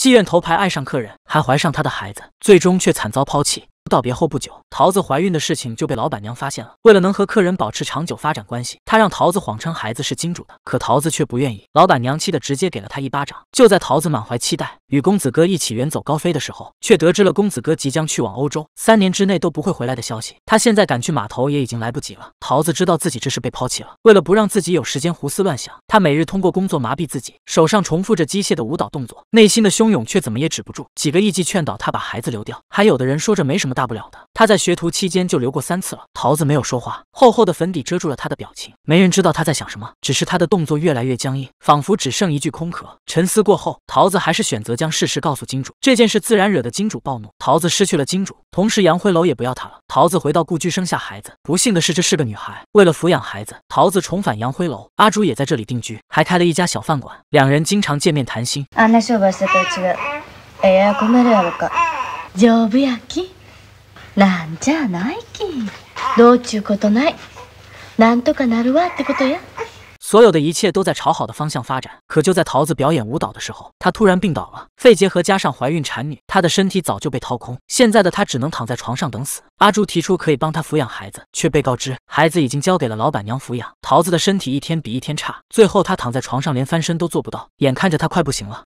妓院头牌爱上客人，还怀上他的孩子，最终却惨遭抛弃。道别后不久，桃子怀孕的事情就被老板娘发现了。为了能和客人保持长久发展关系，她让桃子谎称孩子是金主的，可桃子却不愿意。老板娘气得直接给了她一巴掌。就在桃子满怀期待与公子哥一起远走高飞的时候，却得知了公子哥即将去往欧洲，三年之内都不会回来的消息。她现在赶去码头也已经来不及了。桃子知道自己这是被抛弃了，为了不让自己有时间胡思乱想，她每日通过工作麻痹自己，手上重复着机械的舞蹈动作，内心的汹涌却怎么也止不住。几个艺妓劝导她把孩子留掉，还有的人说着没什么大。大不了的，他在学徒期间就留过三次了。桃子没有说话，厚厚的粉底遮住了他的表情，没人知道他在想什么。只是他的动作越来越僵硬，仿佛只剩一具空壳。沉思过后，桃子还是选择将事实告诉金主。这件事自然惹得金主暴怒，桃子失去了金主，同时杨辉楼也不要他了。桃子回到故居生下孩子，不幸的是这是个女孩。为了抚养孩子，桃子重返杨辉楼，阿朱也在这里定居，还开了一家小饭馆。两人经常见面谈心。所有的一切都在朝好的方向发展，可就在桃子表演舞蹈的时候，她突然病倒了。肺结核加上怀孕产女，她的身体早就被掏空，现在的她只能躺在床上等死。阿朱提出可以帮她抚养孩子，却被告知孩子已经交给了老板娘抚养。桃子的身体一天比一天差，最后她躺在床上连翻身都做不到，眼看着她快不行了。